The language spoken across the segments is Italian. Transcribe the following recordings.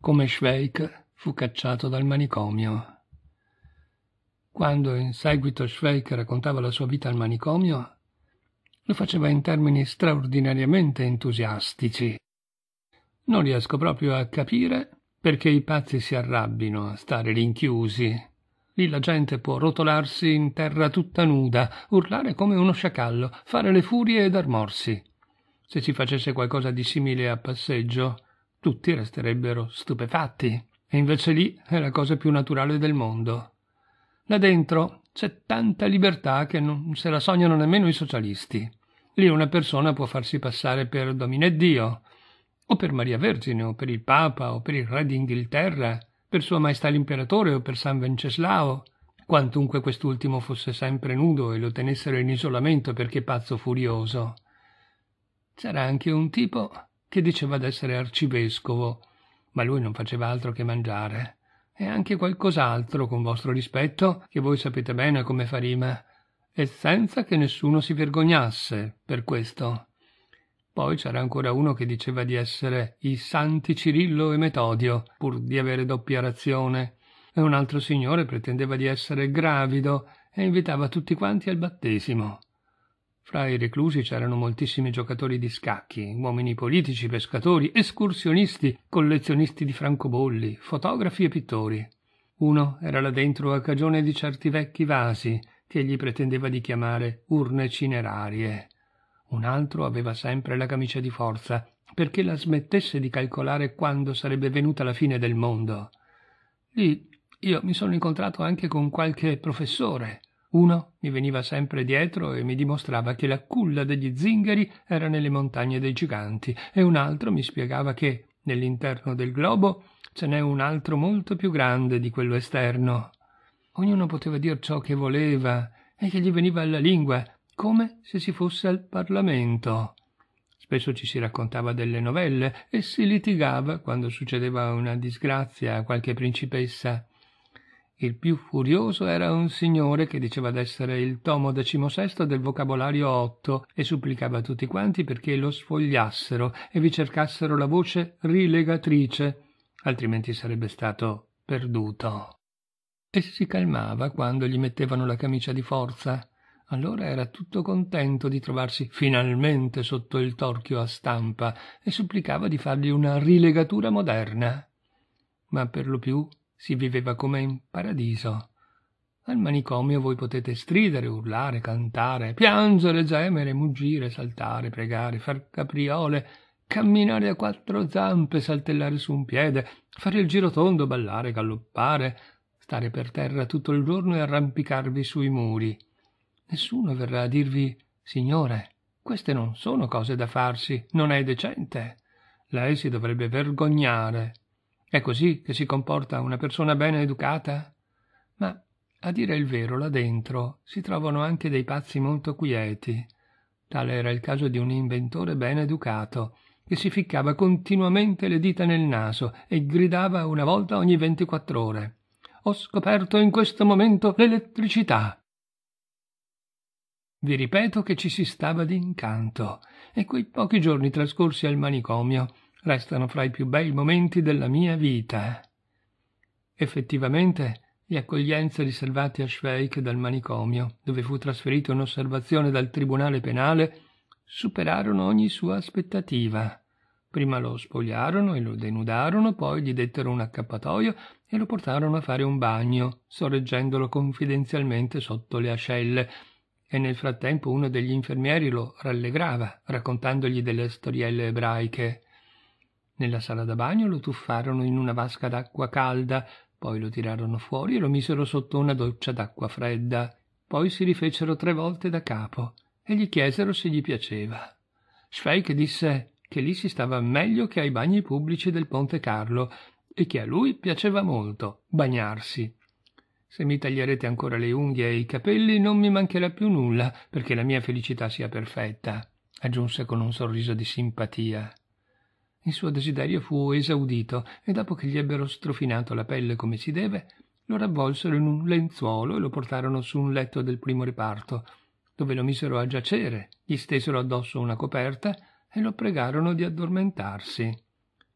come Schweik fu cacciato dal manicomio. Quando in seguito Schweik raccontava la sua vita al manicomio, lo faceva in termini straordinariamente entusiastici. Non riesco proprio a capire perché i pazzi si arrabbino a stare rinchiusi. Lì la gente può rotolarsi in terra tutta nuda, urlare come uno sciacallo, fare le furie ed armorsi. Se si facesse qualcosa di simile a passeggio, tutti resterebbero stupefatti. E invece lì è la cosa più naturale del mondo. Là dentro c'è tanta libertà che non se la sognano nemmeno i socialisti. Lì una persona può farsi passare per Domine Dio, o per Maria Vergine, o per il Papa, o per il Re d'Inghilterra, per Sua Maestà l'Imperatore, o per San Venceslao, quantunque quest'ultimo fosse sempre nudo e lo tenessero in isolamento perché pazzo furioso. C'era anche un tipo che diceva d'essere arcivescovo, ma lui non faceva altro che mangiare. E anche qualcos'altro, con vostro rispetto, che voi sapete bene come fa e senza che nessuno si vergognasse per questo. Poi c'era ancora uno che diceva di essere i santi Cirillo e Metodio, pur di avere doppia razione, e un altro signore pretendeva di essere gravido e invitava tutti quanti al battesimo. Fra i reclusi c'erano moltissimi giocatori di scacchi, uomini politici, pescatori, escursionisti, collezionisti di francobolli, fotografi e pittori. Uno era là dentro a cagione di certi vecchi vasi che egli pretendeva di chiamare urne cinerarie. Un altro aveva sempre la camicia di forza, perché la smettesse di calcolare quando sarebbe venuta la fine del mondo. Lì io mi sono incontrato anche con qualche professore, uno mi veniva sempre dietro e mi dimostrava che la culla degli zingari era nelle montagne dei giganti e un altro mi spiegava che nell'interno del globo ce n'è un altro molto più grande di quello esterno. Ognuno poteva dir ciò che voleva e che gli veniva alla lingua, come se si fosse al Parlamento. Spesso ci si raccontava delle novelle e si litigava quando succedeva una disgrazia a qualche principessa. Il più furioso era un signore che diceva d'essere il tomo decimosesto del vocabolario otto e supplicava tutti quanti perché lo sfogliassero e vi cercassero la voce rilegatrice, altrimenti sarebbe stato perduto. E si calmava quando gli mettevano la camicia di forza. Allora era tutto contento di trovarsi finalmente sotto il torchio a stampa e supplicava di fargli una rilegatura moderna. Ma per lo più si viveva come in paradiso. Al manicomio voi potete stridere, urlare, cantare, piangere, gemere, muggire, saltare, pregare, far capriole, camminare a quattro zampe, saltellare su un piede, fare il giro tondo, ballare, galloppare, stare per terra tutto il giorno e arrampicarvi sui muri. Nessuno verrà a dirvi Signore, queste non sono cose da farsi, non è decente. Lei si dovrebbe vergognare. È così che si comporta una persona bene educata? Ma, a dire il vero, là dentro si trovano anche dei pazzi molto quieti. Tale era il caso di un inventore ben educato, che si ficcava continuamente le dita nel naso e gridava una volta ogni ventiquattro ore. Ho scoperto in questo momento l'elettricità. Vi ripeto che ci si stava d'incanto, e quei pochi giorni trascorsi al manicomio restano fra i più bei momenti della mia vita. Effettivamente, le accoglienze riservate a Schweik dal manicomio, dove fu trasferito in osservazione dal tribunale penale, superarono ogni sua aspettativa. Prima lo spogliarono e lo denudarono, poi gli dettero un accappatoio e lo portarono a fare un bagno, sorreggendolo confidenzialmente sotto le ascelle, e nel frattempo uno degli infermieri lo rallegrava, raccontandogli delle storielle ebraiche. Nella sala da bagno lo tuffarono in una vasca d'acqua calda, poi lo tirarono fuori e lo misero sotto una doccia d'acqua fredda. Poi si rifecero tre volte da capo e gli chiesero se gli piaceva. Schweik disse che lì si stava meglio che ai bagni pubblici del Ponte Carlo e che a lui piaceva molto bagnarsi. Se mi taglierete ancora le unghie e i capelli non mi mancherà più nulla perché la mia felicità sia perfetta, aggiunse con un sorriso di simpatia. Il suo desiderio fu esaudito e dopo che gli ebbero strofinato la pelle come si deve, lo ravvolsero in un lenzuolo e lo portarono su un letto del primo reparto, dove lo misero a giacere, gli stesero addosso una coperta e lo pregarono di addormentarsi.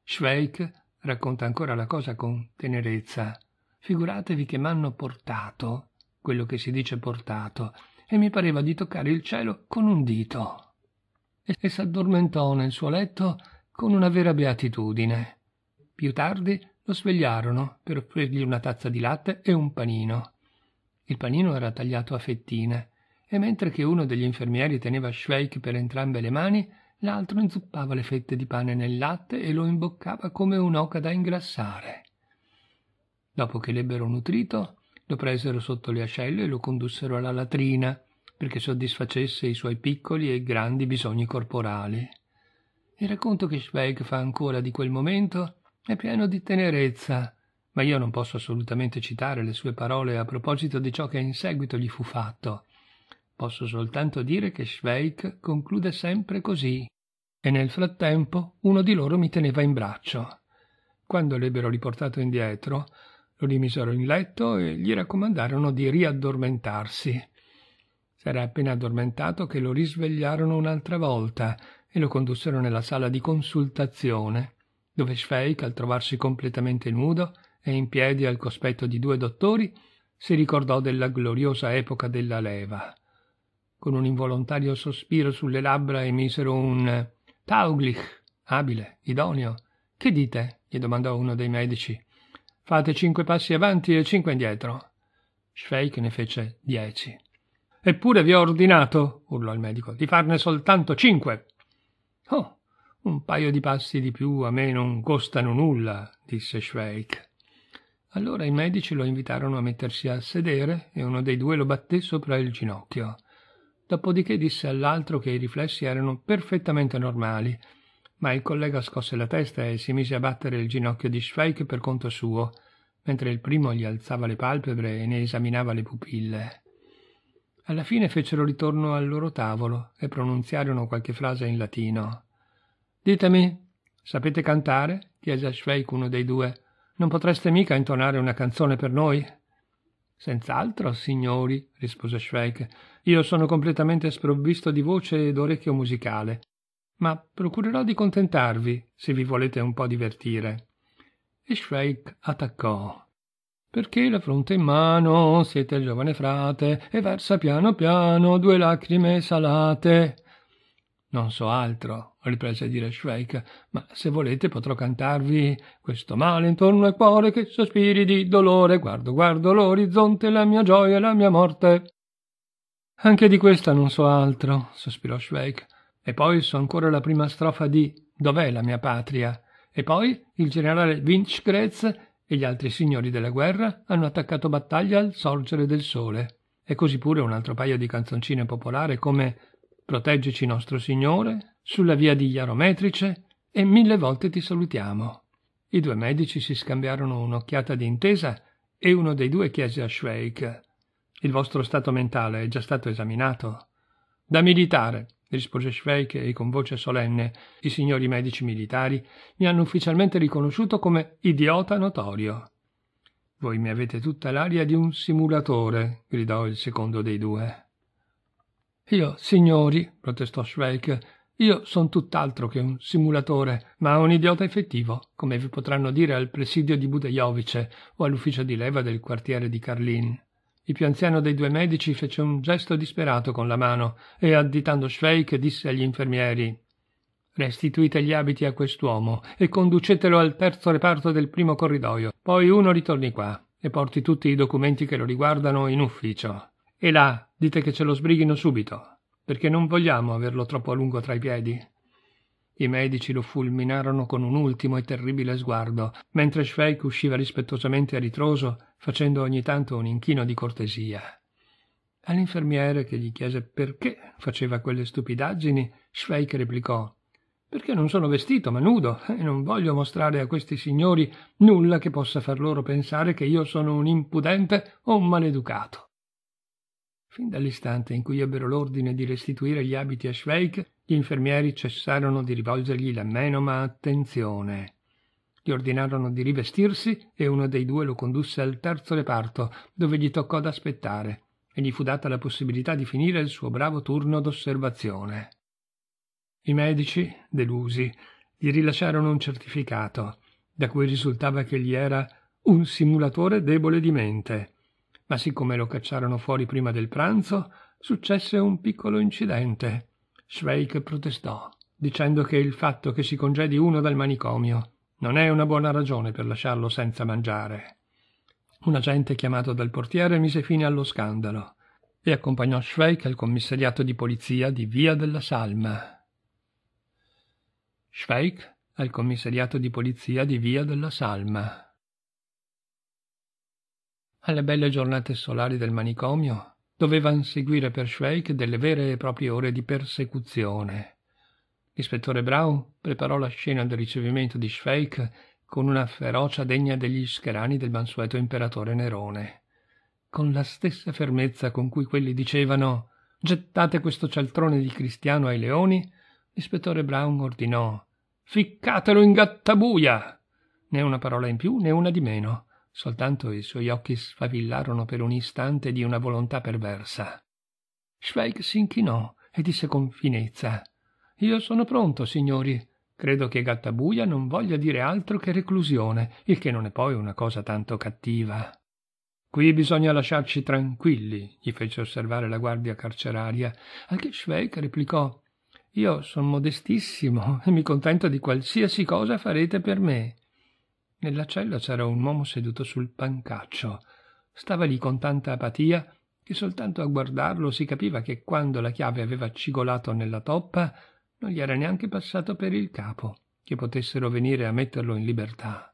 Schweik racconta ancora la cosa con tenerezza. Figuratevi che m'hanno portato, quello che si dice portato, e mi pareva di toccare il cielo con un dito. E s'addormentò nel suo letto con una vera beatitudine. Più tardi lo svegliarono per offrirgli una tazza di latte e un panino. Il panino era tagliato a fettine, e mentre che uno degli infermieri teneva shake per entrambe le mani, l'altro inzuppava le fette di pane nel latte e lo imboccava come un'oca da ingrassare. Dopo che l'ebbero nutrito, lo presero sotto le ascelle e lo condussero alla latrina perché soddisfacesse i suoi piccoli e grandi bisogni corporali. Il racconto che Schweig fa ancora di quel momento è pieno di tenerezza, ma io non posso assolutamente citare le sue parole a proposito di ciò che in seguito gli fu fatto. Posso soltanto dire che Schweik conclude sempre così. E nel frattempo uno di loro mi teneva in braccio. Quando l'ebbero riportato indietro, lo rimisero in letto e gli raccomandarono di riaddormentarsi. S'era appena addormentato che lo risvegliarono un'altra volta e lo condussero nella sala di consultazione, dove Schweik, al trovarsi completamente nudo e in piedi al cospetto di due dottori, si ricordò della gloriosa epoca della leva. Con un involontario sospiro sulle labbra emisero un Tauglich, abile, idoneo. Che dite? gli domandò uno dei medici. Fate cinque passi avanti e cinque indietro. Schweik ne fece dieci. Eppure vi ho ordinato, urlò il medico, di farne soltanto cinque oh un paio di passi di più a me non costano nulla disse schweik allora i medici lo invitarono a mettersi a sedere e uno dei due lo batté sopra il ginocchio dopodiché disse all'altro che i riflessi erano perfettamente normali ma il collega scosse la testa e si mise a battere il ginocchio di Schweik per conto suo, mentre il primo gli alzava le palpebre e ne esaminava le pupille. Alla fine fecero ritorno al loro tavolo e pronunziarono qualche frase in latino. Ditemi, sapete cantare? chiese a Schweik uno dei due. Non potreste mica intonare una canzone per noi? Senz'altro, signori, rispose Schweik. Io sono completamente sprovvisto di voce ed orecchio musicale. Ma procurerò di contentarvi, se vi volete un po' divertire. E Schweik attaccò perché la fronte in mano siete il giovane frate e versa piano piano due lacrime salate. Non so altro, riprese a dire Schweik, ma se volete potrò cantarvi questo male intorno al cuore che sospiri di dolore. Guardo, guardo l'orizzonte, la mia gioia e la mia morte. Anche di questa non so altro, sospirò Schweik. E poi so ancora la prima strofa di Dov'è la mia patria? E poi il generale Vinchgrez e gli altri signori della guerra hanno attaccato battaglia al sorgere del sole. E così pure un altro paio di canzoncine popolari come Proteggici nostro Signore, Sulla via di Iarometrice e Mille volte ti salutiamo. I due medici si scambiarono un'occhiata di intesa e uno dei due chiese a Schweik: Il vostro stato mentale è già stato esaminato? Da militare, rispose Schweik e con voce solenne, i signori medici militari mi hanno ufficialmente riconosciuto come idiota notorio. Voi mi avete tutta l'aria di un simulatore, gridò il secondo dei due. Io, signori, protestò Schweik, io son tutt'altro che un simulatore, ma un idiota effettivo, come vi potranno dire al presidio di Budejovice o all'ufficio di leva del quartiere di Carlin il più anziano dei due medici fece un gesto disperato con la mano e additando Schweik disse agli infermieri restituite gli abiti a quest'uomo e conducetelo al terzo reparto del primo corridoio poi uno ritorni qua e porti tutti i documenti che lo riguardano in ufficio e là dite che ce lo sbrighino subito perché non vogliamo averlo troppo a lungo tra i piedi i medici lo fulminarono con un ultimo e terribile sguardo, mentre Schweik usciva rispettosamente a ritroso, facendo ogni tanto un inchino di cortesia. All'infermiere che gli chiese perché faceva quelle stupidaggini, Schweik replicò perché non sono vestito, ma nudo, e non voglio mostrare a questi signori nulla che possa far loro pensare che io sono un impudente o un maleducato. Fin dall'istante in cui ebbero l'ordine di restituire gli abiti a Schweik, gli infermieri cessarono di rivolgergli la menoma attenzione. Gli ordinarono di rivestirsi e uno dei due lo condusse al terzo reparto, dove gli toccò ad aspettare, e gli fu data la possibilità di finire il suo bravo turno d'osservazione. I medici, delusi, gli rilasciarono un certificato, da cui risultava che gli era un simulatore debole di mente. Ma siccome lo cacciarono fuori prima del pranzo, successe un piccolo incidente. Schweik protestò, dicendo che il fatto che si congedi uno dal manicomio non è una buona ragione per lasciarlo senza mangiare. Un agente chiamato dal portiere mise fine allo scandalo e accompagnò Schweik al commissariato di polizia di Via della Salma. Schweik al commissariato di polizia di Via della Salma. Alle belle giornate solari del manicomio dovevano seguire per Schweik delle vere e proprie ore di persecuzione. L'ispettore Brown preparò la scena del ricevimento di Schweik con una ferocia degna degli scherani del mansueto imperatore Nerone. Con la stessa fermezza con cui quelli dicevano «Gettate questo cialtrone di cristiano ai leoni», l'ispettore Brown ordinò «Ficcatelo in gattabuia!» Né una parola in più né una di meno Soltanto i suoi occhi sfavillarono per un istante di una volontà perversa. Schweig si inchinò e disse con finezza Io sono pronto, signori. Credo che Gattabuia non voglia dire altro che reclusione, il che non è poi una cosa tanto cattiva. Qui bisogna lasciarci tranquilli, gli fece osservare la guardia carceraria, al che Schweig replicò Io son modestissimo e mi contento di qualsiasi cosa farete per me. Nella cella c'era un uomo seduto sul pancaccio. Stava lì con tanta apatia che soltanto a guardarlo si capiva che quando la chiave aveva cigolato nella toppa non gli era neanche passato per il capo che potessero venire a metterlo in libertà.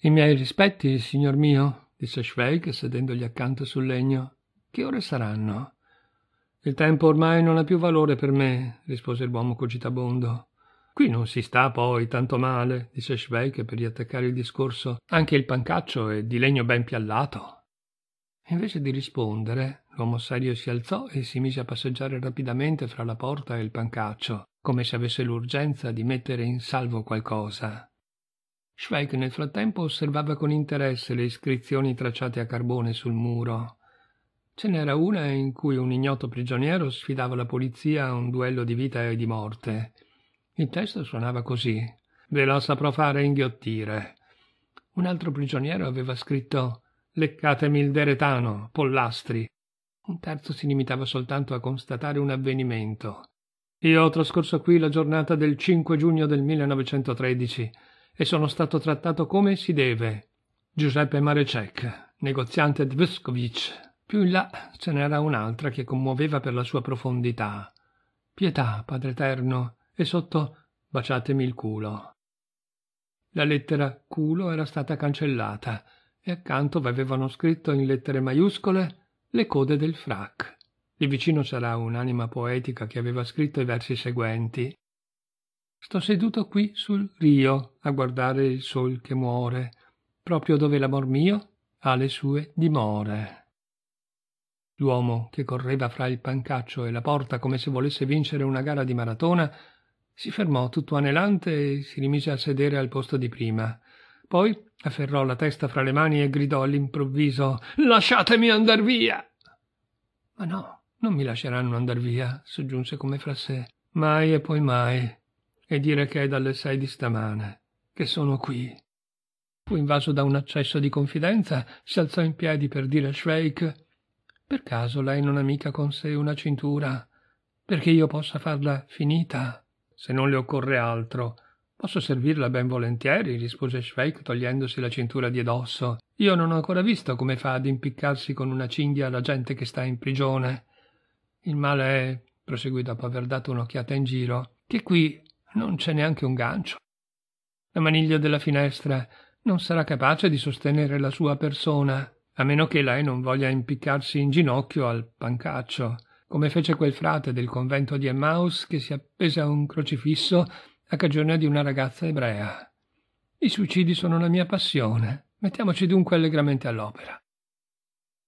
I miei rispetti, signor mio, disse Schweig sedendogli accanto sul legno. Che ore saranno? Il tempo ormai non ha più valore per me, rispose l'uomo cogitabondo. Qui non si sta poi tanto male, disse Schweik per riattaccare il discorso. Anche il pancaccio è di legno ben piallato. Invece di rispondere, l'uomo serio si alzò e si mise a passeggiare rapidamente fra la porta e il pancaccio, come se avesse l'urgenza di mettere in salvo qualcosa. Schweik nel frattempo osservava con interesse le iscrizioni tracciate a carbone sul muro. Ce n'era una in cui un ignoto prigioniero sfidava la polizia a un duello di vita e di morte. Il testo suonava così: Ve lo saprò fare inghiottire. Un altro prigioniero aveva scritto Leccatemi il deretano, pollastri. Un terzo si limitava soltanto a constatare un avvenimento. Io ho trascorso qui la giornata del 5 giugno del 1913 e sono stato trattato come si deve. Giuseppe Marecek, negoziante Dvskovic. Più in là ce n'era un'altra che commuoveva per la sua profondità. Pietà, Padre Eterno, e sotto baciatemi il culo. La lettera culo era stata cancellata e accanto v'avevano scritto in lettere maiuscole le code del frac. Lì vicino c'era un'anima poetica che aveva scritto i versi seguenti. Sto seduto qui sul rio a guardare il sol che muore, proprio dove l'amor mio ha le sue dimore. L'uomo che correva fra il pancaccio e la porta come se volesse vincere una gara di maratona si fermò tutto anelante e si rimise a sedere al posto di prima. Poi afferrò la testa fra le mani e gridò all'improvviso Lasciatemi andar via. Ma no, non mi lasceranno andar via, soggiunse come fra sé. Mai e poi mai. E dire che è dalle sei di stamane. Che sono qui. Fu invaso da un accesso di confidenza, si alzò in piedi per dire a Shveik Per caso lei non ha mica con sé una cintura? Perché io possa farla finita? se non le occorre altro. Posso servirla ben volentieri, rispose Schweik togliendosi la cintura di dosso. Io non ho ancora visto come fa ad impiccarsi con una cinghia la gente che sta in prigione. Il male è, proseguì dopo aver dato un'occhiata in giro, che qui non c'è neanche un gancio. La maniglia della finestra non sarà capace di sostenere la sua persona, a meno che lei non voglia impiccarsi in ginocchio al pancaccio come fece quel frate del convento di Emmaus che si appese a un crocifisso a cagione di una ragazza ebrea. I suicidi sono la mia passione. Mettiamoci dunque allegramente all'opera.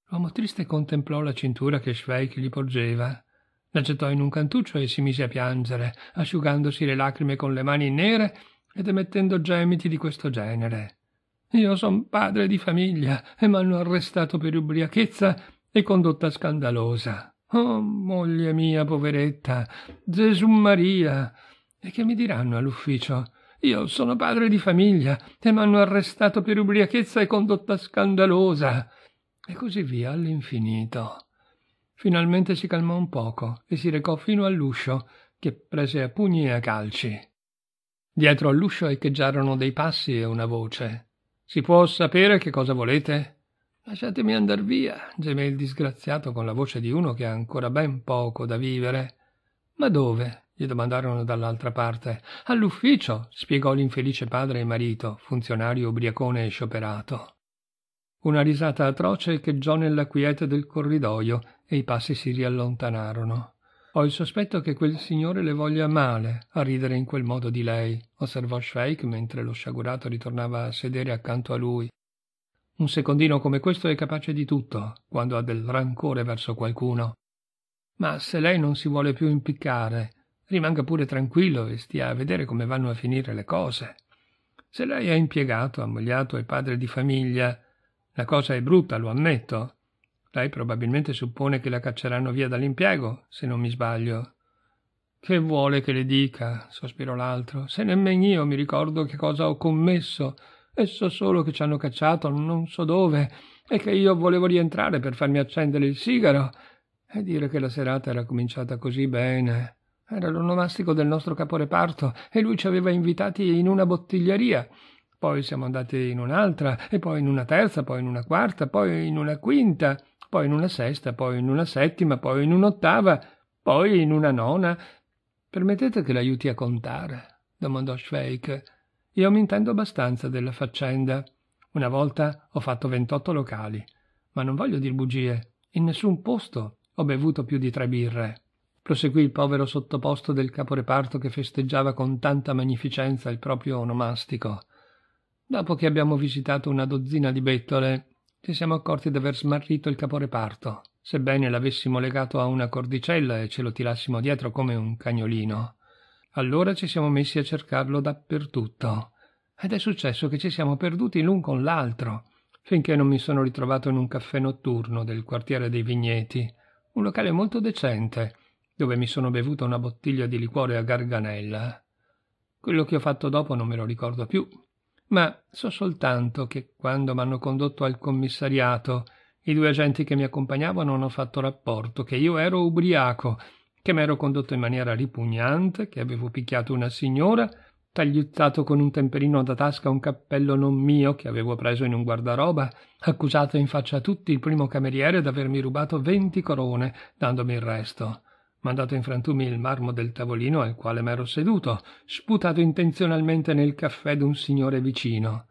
L'uomo triste contemplò la cintura che Schweik gli porgeva, la gettò in un cantuccio e si mise a piangere, asciugandosi le lacrime con le mani nere ed emettendo gemiti di questo genere. Io son padre di famiglia e m'hanno arrestato per ubriachezza e condotta scandalosa. Oh, moglie mia poveretta, Gesù Maria! E che mi diranno all'ufficio? Io sono padre di famiglia e m'hanno arrestato per ubriachezza e condotta scandalosa. E così via all'infinito. Finalmente si calmò un poco e si recò fino all'uscio, che prese a pugni e a calci. Dietro all'uscio echeggiarono dei passi e una voce. Si può sapere che cosa volete? lasciatemi andar via geme il disgraziato con la voce di uno che ha ancora ben poco da vivere ma dove gli domandarono dall'altra parte all'ufficio spiegò l'infelice padre e marito funzionario ubriacone e scioperato una risata atroce echeggiò nella quiete del corridoio e i passi si riallontanarono ho il sospetto che quel signore le voglia male a ridere in quel modo di lei osservò Schweik mentre lo sciagurato ritornava a sedere accanto a lui un secondino come questo è capace di tutto, quando ha del rancore verso qualcuno. Ma se lei non si vuole più impiccare, rimanga pure tranquillo e stia a vedere come vanno a finire le cose. Se lei è impiegato, ammogliato e padre di famiglia, la cosa è brutta, lo ammetto. Lei probabilmente suppone che la cacceranno via dall'impiego, se non mi sbaglio. Che vuole che le dica? sospirò l'altro. Se nemmeno io mi ricordo che cosa ho commesso e so solo che ci hanno cacciato non so dove e che io volevo rientrare per farmi accendere il sigaro e dire che la serata era cominciata così bene. Era l'onomastico del nostro caporeparto e lui ci aveva invitati in una bottiglieria. Poi siamo andati in un'altra, e poi in una terza, poi in una quarta, poi in una quinta, poi in una sesta, poi in una settima, poi in un'ottava, poi in una nona. Permettete che l'aiuti a contare? domandò Schweik io mi intendo abbastanza della faccenda una volta ho fatto ventotto locali ma non voglio dir bugie in nessun posto ho bevuto più di tre birre proseguì il povero sottoposto del caporeparto che festeggiava con tanta magnificenza il proprio onomastico dopo che abbiamo visitato una dozzina di bettole ci siamo accorti d'aver smarrito il caporeparto sebbene l'avessimo legato a una cordicella e ce lo tirassimo dietro come un cagnolino allora ci siamo messi a cercarlo dappertutto. Ed è successo che ci siamo perduti l'un con l'altro, finché non mi sono ritrovato in un caffè notturno del quartiere dei Vigneti, un locale molto decente, dove mi sono bevuta una bottiglia di liquore a garganella. Quello che ho fatto dopo non me lo ricordo più, ma so soltanto che quando mi hanno condotto al commissariato i due agenti che mi accompagnavano hanno fatto rapporto che io ero ubriaco che m'ero condotto in maniera ripugnante, che avevo picchiato una signora, tagliuzzato con un temperino da tasca un cappello non mio che avevo preso in un guardaroba, accusato in faccia a tutti il primo cameriere d'avermi rubato venti corone, dandomi il resto. Mandato in frantumi il marmo del tavolino al quale m'ero seduto, sputato intenzionalmente nel caffè d'un signore vicino.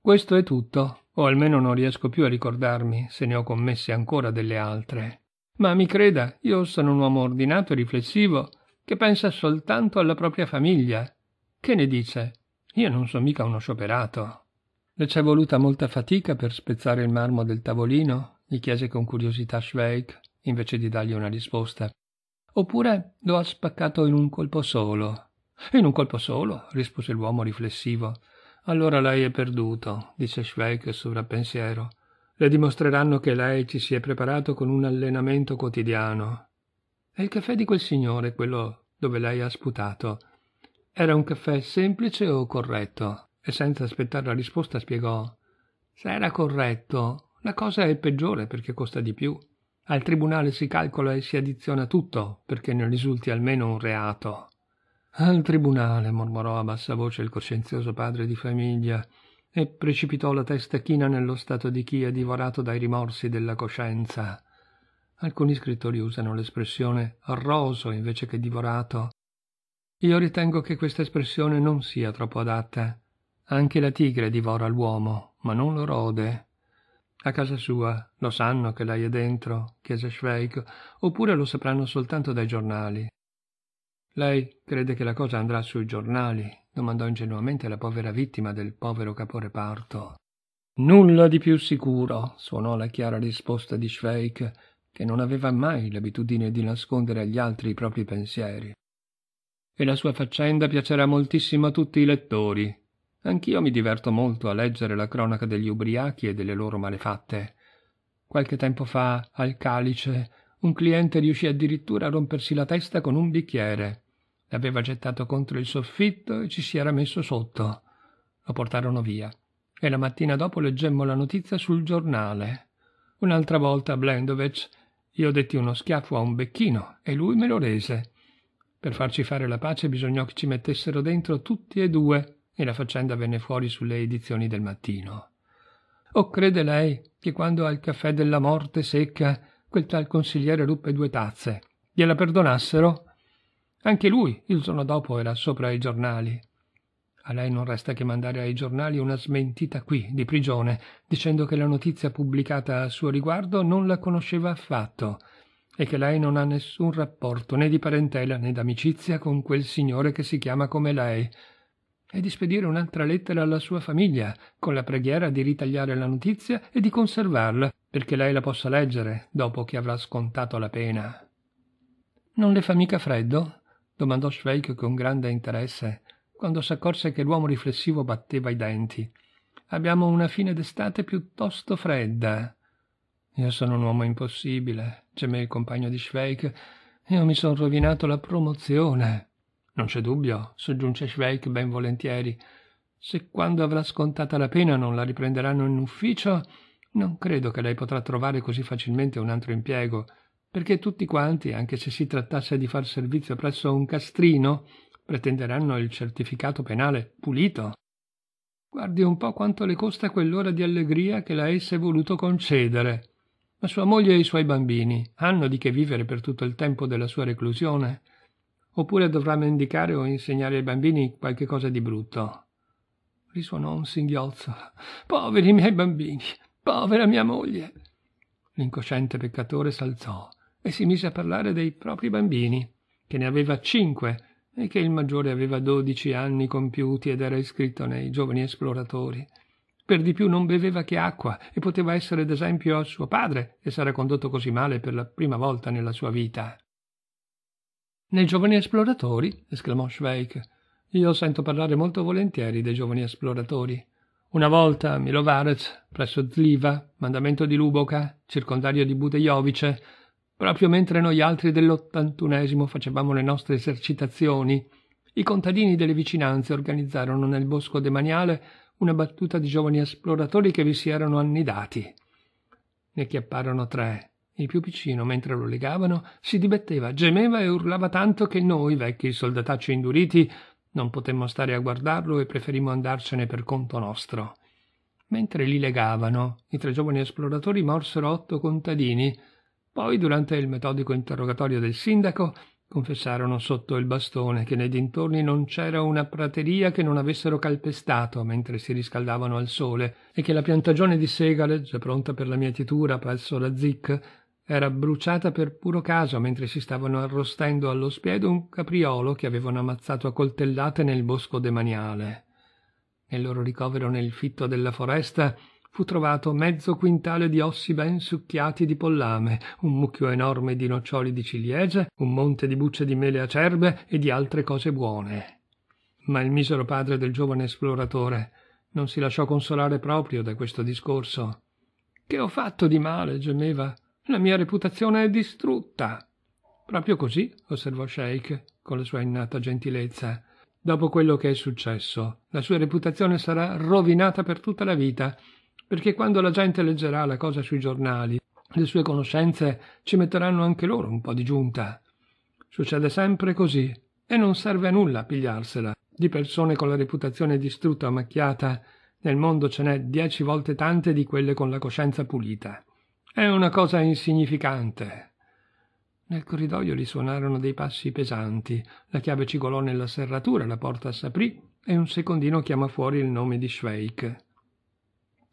Questo è tutto, o almeno non riesco più a ricordarmi se ne ho commesse ancora delle altre. Ma mi creda, io sono un uomo ordinato e riflessivo, che pensa soltanto alla propria famiglia. Che ne dice? Io non sono mica uno scioperato. Le c'è voluta molta fatica per spezzare il marmo del tavolino? gli chiese con curiosità Schweig, invece di dargli una risposta. Oppure lo ha spaccato in un colpo solo? In un colpo solo, rispose l'uomo riflessivo. Allora lei è perduto, disse Schweig sovrappensiero. Le dimostreranno che lei ci si è preparato con un allenamento quotidiano. E il caffè di quel signore, quello dove lei ha sputato. Era un caffè semplice o corretto? E senza aspettare la risposta spiegò: Se era corretto, la cosa è peggiore perché costa di più. Al tribunale si calcola e si addiziona tutto perché ne risulti almeno un reato. Al tribunale, mormorò a bassa voce il coscienzioso padre di famiglia e precipitò la testa china nello stato di chi è divorato dai rimorsi della coscienza. Alcuni scrittori usano l'espressione roso invece che divorato. Io ritengo che questa espressione non sia troppo adatta. Anche la tigre divora l'uomo, ma non lo rode. A casa sua lo sanno che lei è dentro, chiese Schweig, oppure lo sapranno soltanto dai giornali. Lei crede che la cosa andrà sui giornali, domandò ingenuamente la povera vittima del povero caporeparto. Nulla di più sicuro, suonò la chiara risposta di Schweik, che non aveva mai l'abitudine di nascondere agli altri i propri pensieri. E la sua faccenda piacerà moltissimo a tutti i lettori. Anch'io mi diverto molto a leggere la cronaca degli ubriachi e delle loro malefatte. Qualche tempo fa, al calice, un cliente riuscì addirittura a rompersi la testa con un bicchiere L'aveva gettato contro il soffitto e ci si era messo sotto. Lo portarono via. E la mattina dopo leggemmo la notizia sul giornale. Un'altra volta a Blendovec io detti uno schiaffo a un becchino e lui me lo rese. Per farci fare la pace bisognò che ci mettessero dentro tutti e due e la faccenda venne fuori sulle edizioni del mattino. O crede lei che quando al caffè della morte secca quel tal consigliere ruppe due tazze, gliela perdonassero? Anche lui il giorno dopo era sopra i giornali. A lei non resta che mandare ai giornali una smentita qui, di prigione, dicendo che la notizia pubblicata a suo riguardo non la conosceva affatto e che lei non ha nessun rapporto né di parentela né d'amicizia con quel signore che si chiama come lei, e di spedire un'altra lettera alla sua famiglia, con la preghiera di ritagliare la notizia e di conservarla, perché lei la possa leggere dopo che avrà scontato la pena. Non le fa mica freddo? domandò Schweik con grande interesse, quando s'accorse che l'uomo riflessivo batteva i denti. Abbiamo una fine d'estate piuttosto fredda. Io sono un uomo impossibile, gemme il compagno di Schweik. Io mi sono rovinato la promozione. Non c'è dubbio, soggiunse Schweik ben volentieri. Se quando avrà scontata la pena non la riprenderanno in ufficio, non credo che lei potrà trovare così facilmente un altro impiego perché tutti quanti, anche se si trattasse di far servizio presso un castrino, pretenderanno il certificato penale pulito. Guardi un po' quanto le costa quell'ora di allegria che la esse voluto concedere. Ma sua moglie e i suoi bambini hanno di che vivere per tutto il tempo della sua reclusione? Oppure dovrà mendicare o insegnare ai bambini qualche cosa di brutto? Risuonò un singhiozzo. Poveri miei bambini! Povera mia moglie! L'incosciente peccatore s'alzò e si mise a parlare dei propri bambini, che ne aveva cinque e che il maggiore aveva dodici anni compiuti ed era iscritto nei giovani esploratori. Per di più non beveva che acqua e poteva essere d'esempio a suo padre, che s'era condotto così male per la prima volta nella sua vita. Nei giovani esploratori, esclamò Schweik, io sento parlare molto volentieri dei giovani esploratori. Una volta a Milovarez, presso Zliva, mandamento di Luboca, circondario di Budejovice, Proprio mentre noi altri dell'ottantunesimo facevamo le nostre esercitazioni, i contadini delle vicinanze organizzarono nel bosco demaniale una battuta di giovani esploratori che vi si erano annidati. Ne chiapparono tre. Il più piccino, mentre lo legavano, si dibatteva, gemeva e urlava tanto che noi, vecchi soldatacci induriti, non potemmo stare a guardarlo e preferimmo andarcene per conto nostro. Mentre li legavano, i tre giovani esploratori morsero otto contadini poi, durante il metodico interrogatorio del sindaco, confessarono sotto il bastone che nei dintorni non c'era una prateria che non avessero calpestato mentre si riscaldavano al sole e che la piantagione di segale, già pronta per la mietitura presso la zicca, era bruciata per puro caso mentre si stavano arrostendo allo spiedo un capriolo che avevano ammazzato a coltellate nel bosco demaniale. Nel loro ricovero nel fitto della foresta fu trovato mezzo quintale di ossi ben succhiati di pollame, un mucchio enorme di noccioli di ciliegie, un monte di bucce di mele acerbe e di altre cose buone. Ma il misero padre del giovane esploratore non si lasciò consolare proprio da questo discorso. Che ho fatto di male? gemeva. La mia reputazione è distrutta. Proprio così, osservò Sheikh con la sua innata gentilezza. Dopo quello che è successo, la sua reputazione sarà rovinata per tutta la vita perché quando la gente leggerà la cosa sui giornali, le sue conoscenze ci metteranno anche loro un po' di giunta. Succede sempre così, e non serve a nulla pigliarsela. Di persone con la reputazione distrutta o macchiata, nel mondo ce n'è dieci volte tante di quelle con la coscienza pulita. È una cosa insignificante. Nel corridoio risuonarono dei passi pesanti, la chiave cigolò nella serratura, la porta s'aprì e un secondino chiama fuori il nome di Schweik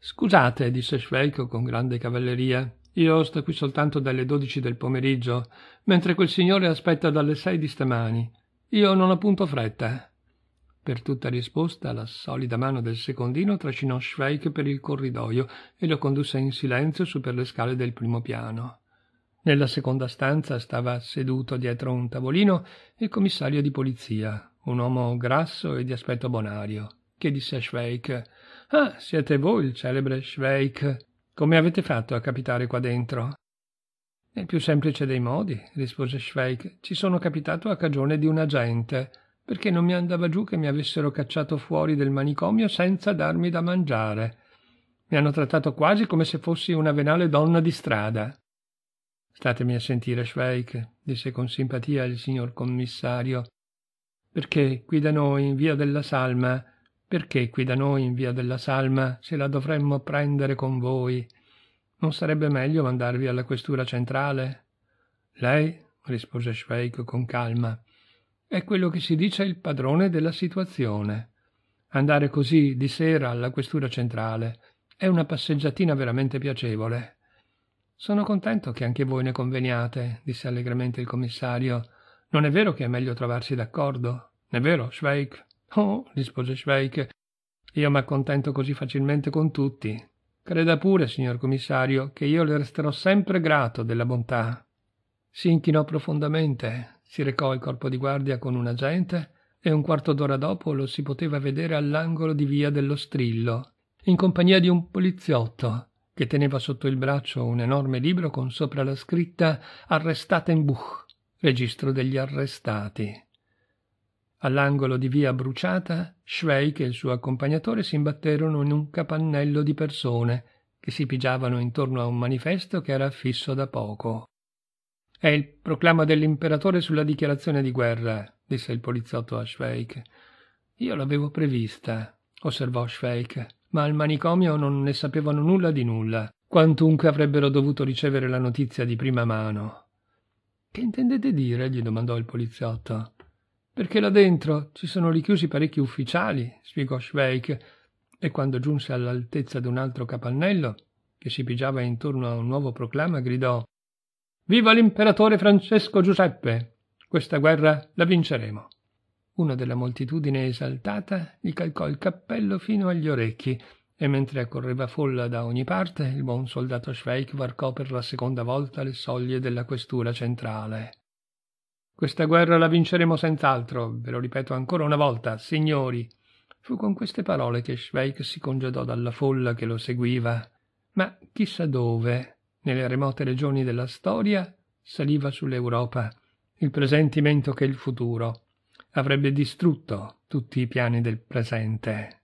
scusate disse svelto con grande cavalleria io sto qui soltanto dalle dodici del pomeriggio mentre quel signore aspetta dalle sei di stamani io non ho punto fretta per tutta risposta la solida mano del secondino trascinò Schweik per il corridoio e lo condusse in silenzio su per le scale del primo piano. Nella seconda stanza stava seduto dietro un tavolino il commissario di polizia, un uomo grasso e di aspetto bonario, che disse a Schweik ah siete voi il celebre schweik come avete fatto a capitare qua dentro nel più semplice dei modi rispose schweik ci sono capitato a cagione di un agente perché non mi andava giù che mi avessero cacciato fuori del manicomio senza darmi da mangiare mi hanno trattato quasi come se fossi una venale donna di strada statemi a sentire schweik disse con simpatia il signor commissario perché qui da noi in via della salma perché qui da noi in via della Salma se la dovremmo prendere con voi? Non sarebbe meglio mandarvi alla questura centrale? Lei, rispose Schweik con calma, è quello che si dice il padrone della situazione. Andare così di sera alla questura centrale è una passeggiatina veramente piacevole. Sono contento che anche voi ne conveniate, disse allegramente il commissario. Non è vero che è meglio trovarsi d'accordo? È vero, Schweik? Oh, rispose Schweik, io m'accontento così facilmente con tutti. Creda pure, signor commissario, che io le resterò sempre grato della bontà. Si inchinò profondamente, si recò al corpo di guardia con un agente e un quarto d'ora dopo lo si poteva vedere all'angolo di via dello Strillo, in compagnia di un poliziotto che teneva sotto il braccio un enorme libro con sopra la scritta Arrestatenbuch, registro degli arrestati. All'angolo di via Bruciata, Schweik e il suo accompagnatore si imbatterono in un capannello di persone che si pigiavano intorno a un manifesto che era fisso da poco. È il proclama dell'imperatore sulla dichiarazione di guerra, disse il poliziotto a Schweik. Io l'avevo prevista, osservò Schweik, ma al manicomio non ne sapevano nulla di nulla, quantunque avrebbero dovuto ricevere la notizia di prima mano. Che intendete dire? gli domandò il poliziotto perché là dentro ci sono richiusi parecchi ufficiali, spiegò Schweik, e quando giunse all'altezza d'un altro capannello, che si pigiava intorno a un nuovo proclama, gridò Viva l'imperatore Francesco Giuseppe! Questa guerra la vinceremo. Uno della moltitudine esaltata gli calcò il cappello fino agli orecchi e mentre accorreva folla da ogni parte, il buon soldato Schweik varcò per la seconda volta le soglie della questura centrale. Questa guerra la vinceremo senz'altro, ve lo ripeto ancora una volta, signori. Fu con queste parole che Schweik si congedò dalla folla che lo seguiva, ma chissà dove, nelle remote regioni della storia, saliva sull'Europa il presentimento che il futuro avrebbe distrutto tutti i piani del presente.